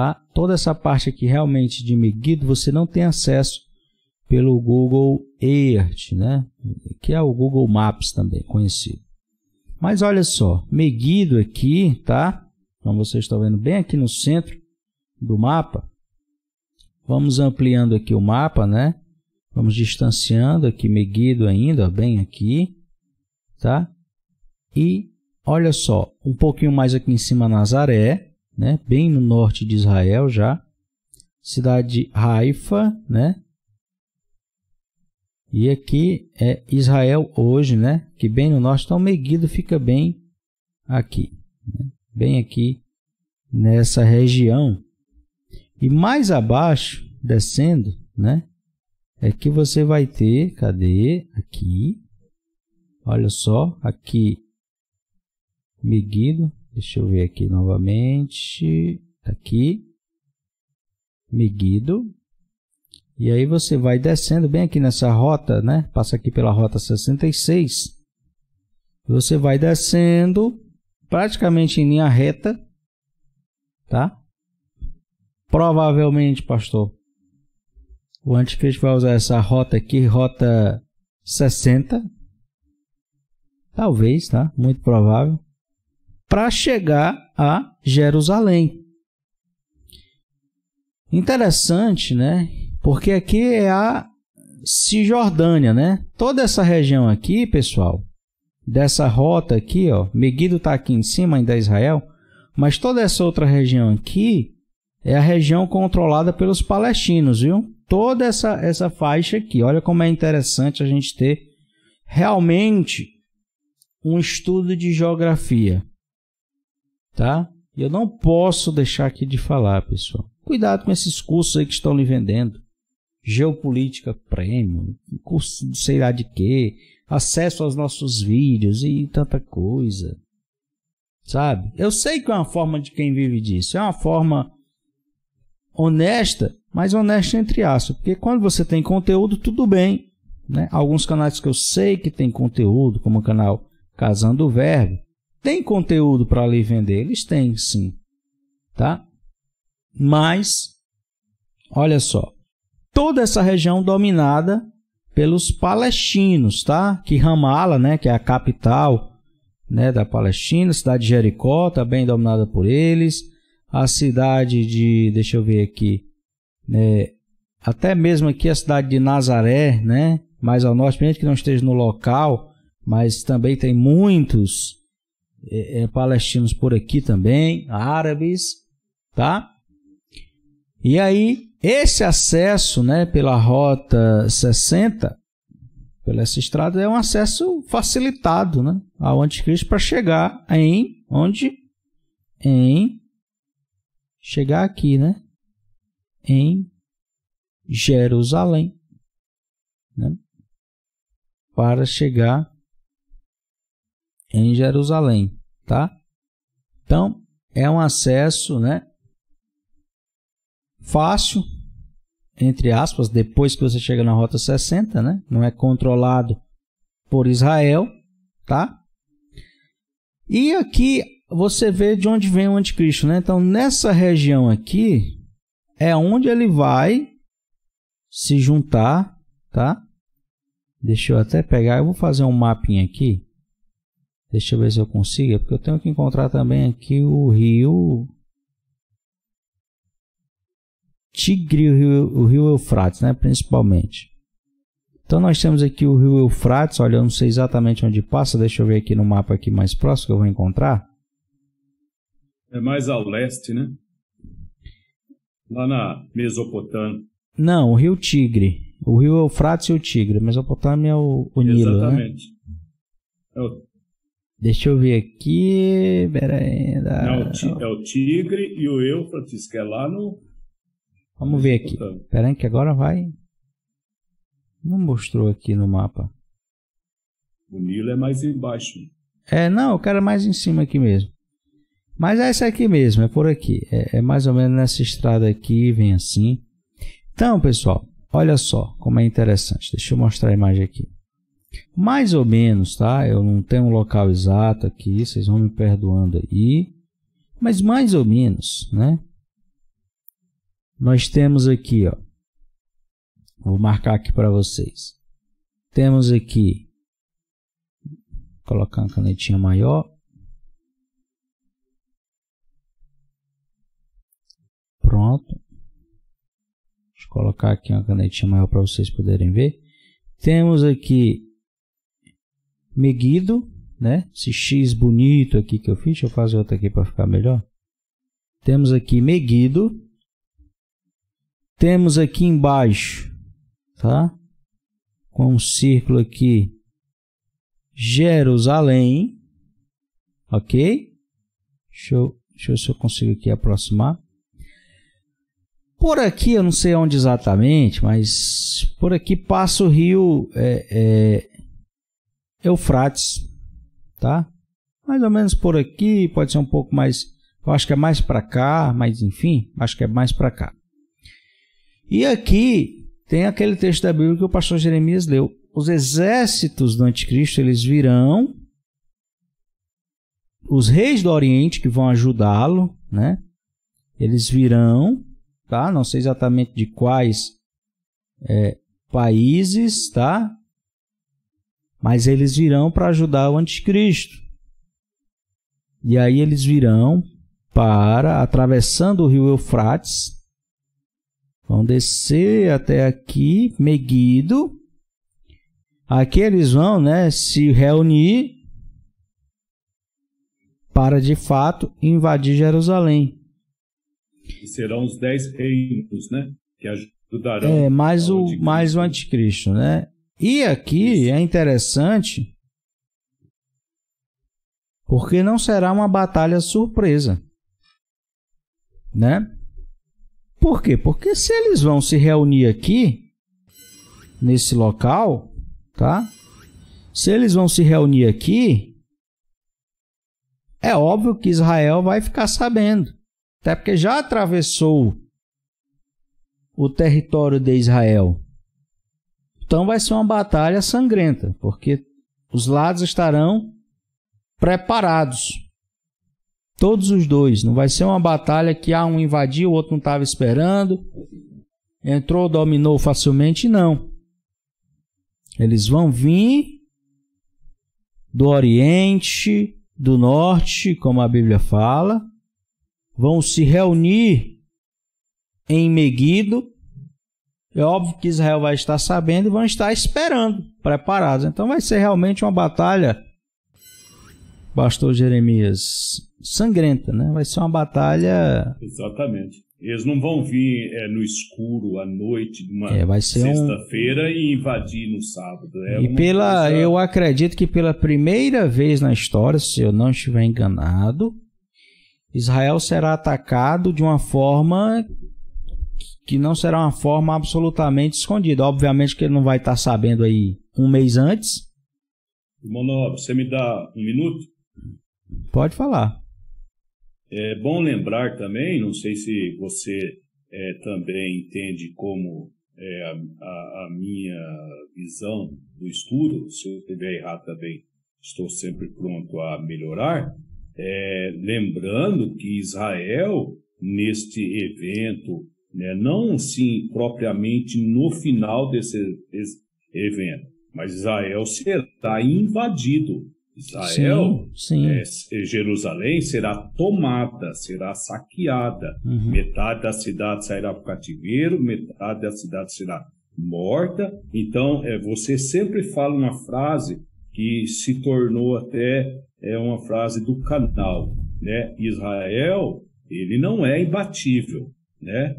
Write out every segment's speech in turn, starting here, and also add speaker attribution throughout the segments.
Speaker 1: Tá? Toda essa parte aqui realmente de Megiddo você não tem acesso pelo Google Earth, né? que é o Google Maps também conhecido. Mas olha só, Megiddo aqui, tá? Como vocês estão vendo bem aqui no centro do mapa. Vamos ampliando aqui o mapa, né? Vamos distanciando aqui Megiddo ainda, bem aqui, tá? E olha só, um pouquinho mais aqui em cima Nazaré, né, bem no norte de Israel já. Cidade Haifa, né? E aqui é Israel hoje, né? Que bem no norte, então Meguido fica bem aqui, né? bem aqui nessa região. E mais abaixo, descendo, né? É que você vai ter, cadê? Aqui. Olha só, aqui Meguido Deixa eu ver aqui novamente. Tá aqui. Meguido. E aí você vai descendo bem aqui nessa rota, né? Passa aqui pela rota 66. Você vai descendo praticamente em linha reta, tá? Provavelmente, pastor, o anticristo vai usar essa rota aqui, rota 60. Talvez, tá? Muito provável para chegar a Jerusalém. Interessante, né? Porque aqui é a Cisjordânia, né? Toda essa região aqui, pessoal, dessa rota aqui, ó, Meguido está aqui em cima, ainda é Israel, mas toda essa outra região aqui é a região controlada pelos palestinos, viu? Toda essa, essa faixa aqui. Olha como é interessante a gente ter realmente um estudo de geografia tá? E eu não posso deixar aqui de falar, pessoal. Cuidado com esses cursos aí que estão lhe vendendo. Geopolítica Premium, curso sei lá de quê, acesso aos nossos vídeos e tanta coisa. Sabe? Eu sei que é uma forma de quem vive disso, é uma forma honesta, mas honesta entre aspas, porque quando você tem conteúdo, tudo bem, né? Alguns canais que eu sei que tem conteúdo, como o canal Casando o Verbo, tem conteúdo para ali vender? Eles têm, sim. Tá? Mas, olha só. Toda essa região dominada pelos palestinos, tá? Que Ramala, né, que é a capital né, da Palestina, a cidade de Jericó, também dominada por eles. A cidade de, deixa eu ver aqui, né, até mesmo aqui a cidade de Nazaré, né, mais ao norte, mesmo que não esteja no local, mas também tem muitos é, é, palestinos por aqui também, árabes, tá? E aí, esse acesso né, pela Rota 60, pela essa estrada, é um acesso facilitado né, ao anticristo para chegar em onde? Em chegar aqui, né? Em Jerusalém. Né? Para chegar em Jerusalém, tá? Então, é um acesso, né, fácil, entre aspas, depois que você chega na rota 60, né? Não é controlado por Israel, tá? E aqui você vê de onde vem o anticristo, né? Então, nessa região aqui é onde ele vai se juntar, tá? Deixa eu até pegar, eu vou fazer um mapinha aqui. Deixa eu ver se eu consigo, é porque eu tenho que encontrar também aqui o rio Tigre e o rio Eufrates, né, principalmente. Então nós temos aqui o rio Eufrates, olha, eu não sei exatamente onde passa, deixa eu ver aqui no mapa aqui mais próximo que eu vou encontrar.
Speaker 2: É mais ao leste, né? Lá na Mesopotâmia.
Speaker 1: Não, o rio Tigre. O rio Eufrates e o Tigre. Mesopotâmia é o, o Nilo, né? Exatamente.
Speaker 2: Né? É o
Speaker 1: Deixa eu ver aqui. Pera aí. Da... É, o ti,
Speaker 2: é o Tigre e o Eu, Francisco. É lá no.
Speaker 1: Vamos ver aqui. Tá. Pera aí, que agora vai. Não mostrou aqui no mapa.
Speaker 2: O Nilo é mais embaixo.
Speaker 1: É, não, o cara é mais em cima aqui mesmo. Mas é essa aqui mesmo, é por aqui. É, é mais ou menos nessa estrada aqui, vem assim. Então, pessoal, olha só como é interessante. Deixa eu mostrar a imagem aqui. Mais ou menos, tá? Eu não tenho um local exato aqui, vocês vão me perdoando aí. Mas mais ou menos, né? Nós temos aqui, ó. Vou marcar aqui para vocês. Temos aqui colocar uma canetinha maior. Pronto. Deixa eu colocar aqui uma canetinha maior para vocês poderem ver. Temos aqui Meguido, né? Esse X bonito aqui que eu fiz, deixa eu fazer outro aqui para ficar melhor. Temos aqui Meguido. Temos aqui embaixo, tá? Com um círculo aqui, Jerusalém, ok? Deixa eu, deixa eu ver se eu consigo aqui aproximar. Por aqui, eu não sei onde exatamente, mas por aqui passa o rio é, é Eufrates, tá? Mais ou menos por aqui, pode ser um pouco mais, eu acho que é mais para cá, mas enfim, acho que é mais para cá. E aqui tem aquele texto da Bíblia que o pastor Jeremias leu. Os exércitos do anticristo, eles virão, os reis do Oriente que vão ajudá-lo, né? Eles virão, tá? Não sei exatamente de quais é, países, tá? Mas eles virão para ajudar o anticristo. E aí eles virão para, atravessando o rio Eufrates, vão descer até aqui, Meguido. Aqui eles vão né, se reunir para de fato invadir Jerusalém.
Speaker 2: E serão os dez reinos, né? Que ajudarão. É,
Speaker 1: mais o, mais o anticristo, né? E aqui é interessante porque não será uma batalha surpresa, né? Por quê? Porque se eles vão se reunir aqui nesse local, tá? Se eles vão se reunir aqui, é óbvio que Israel vai ficar sabendo, até porque já atravessou o território de Israel, então vai ser uma batalha sangrenta, porque os lados estarão preparados. Todos os dois. Não vai ser uma batalha que ah, um invadiu, o outro não estava esperando. Entrou, dominou facilmente, não. Eles vão vir do Oriente, do Norte, como a Bíblia fala. Vão se reunir em Meguido é óbvio que Israel vai estar sabendo e vão estar esperando, preparados. Então vai ser realmente uma batalha, pastor Jeremias, sangrenta, né? Vai ser uma batalha.
Speaker 2: Exatamente. Eles não vão vir é, no escuro à noite de uma é, sexta-feira um... e invadir no sábado. É e pela,
Speaker 1: coisa... eu acredito que pela primeira vez na história, se eu não estiver enganado, Israel será atacado de uma forma que não será uma forma absolutamente escondida. Obviamente que ele não vai estar sabendo aí um mês antes.
Speaker 2: Monob, você me dá um minuto?
Speaker 1: Pode falar.
Speaker 2: É bom lembrar também, não sei se você é, também entende como é, a, a, a, minha visão do estudo, se eu estiver errado também, estou sempre pronto a melhorar. É, lembrando que Israel, neste evento né? não sim propriamente no final desse, desse evento, mas Israel será invadido. Israel, sim, sim. É, é, Jerusalém será tomada, será saqueada. Uhum. Metade da cidade sairá para o cativeiro, metade da cidade será morta. Então, é, você sempre fala uma frase que se tornou até é, uma frase do canal, né? Israel, ele não é imbatível, né?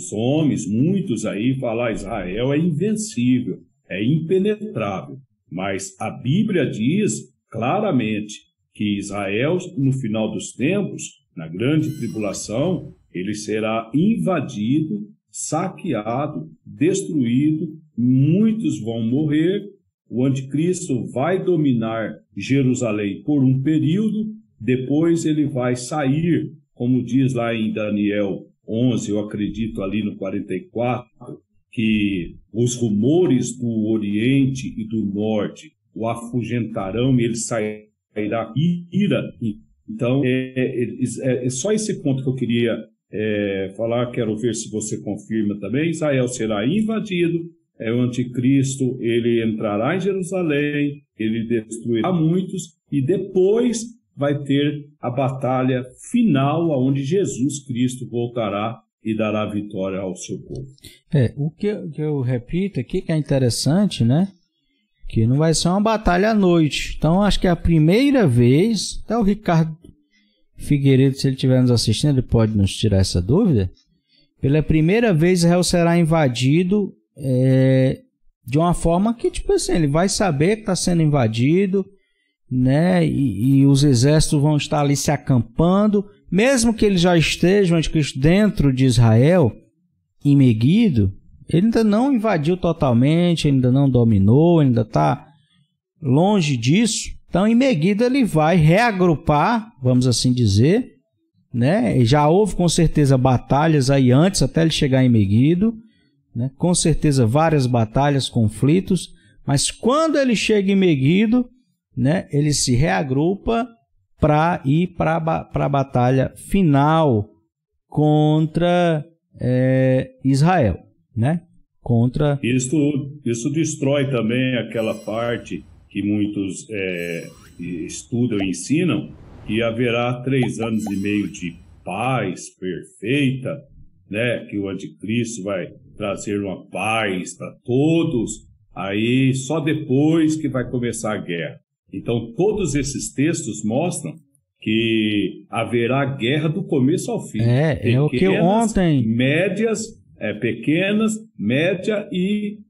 Speaker 2: os homens, muitos aí, falar ah, Israel é invencível, é impenetrável. Mas a Bíblia diz claramente que Israel, no final dos tempos, na grande tribulação, ele será invadido, saqueado, destruído, muitos vão morrer. O anticristo vai dominar Jerusalém por um período, depois ele vai sair, como diz lá em Daniel 11, eu acredito, ali no 44, que os rumores do Oriente e do Norte o afugentarão e ele sairá ira. Então, é, é, é, é só esse ponto que eu queria é, falar. Quero ver se você confirma também. Israel será invadido, é o anticristo, ele entrará em Jerusalém, ele destruirá muitos, e depois vai ter a batalha final, onde Jesus Cristo voltará e dará vitória ao seu povo.
Speaker 1: É, o que eu, que eu repito aqui que é interessante, né? Que não vai ser uma batalha à noite. Então, acho que é a primeira vez, até o Ricardo Figueiredo, se ele estiver nos assistindo, ele pode nos tirar essa dúvida. Pela primeira vez, Israel será invadido é, de uma forma que, tipo assim, ele vai saber que está sendo invadido, né? E, e, os exércitos vão estar ali se acampando, mesmo que eles já estejam anticristo dentro de Israel, em Meguido, ele ainda não invadiu totalmente, ainda não dominou, ainda está longe disso. Então, em Meguido ele vai reagrupar, vamos assim dizer, né? Já houve com certeza batalhas aí antes, até ele chegar em Meguido, né? Com certeza várias batalhas, conflitos, mas quando ele chega em Meguido, né, ele se reagrupa para ir para a batalha final contra é, Israel, né? Contra
Speaker 2: isso isso destrói também aquela parte que muitos é, estudam e ensinam que haverá três anos e meio de paz perfeita, né? Que o anticristo vai trazer uma paz para todos. Aí só depois que vai começar a guerra. Então, todos esses textos mostram que haverá guerra do começo ao fim. É, pequenas, é o que ontem. Médias, é, pequenas, média e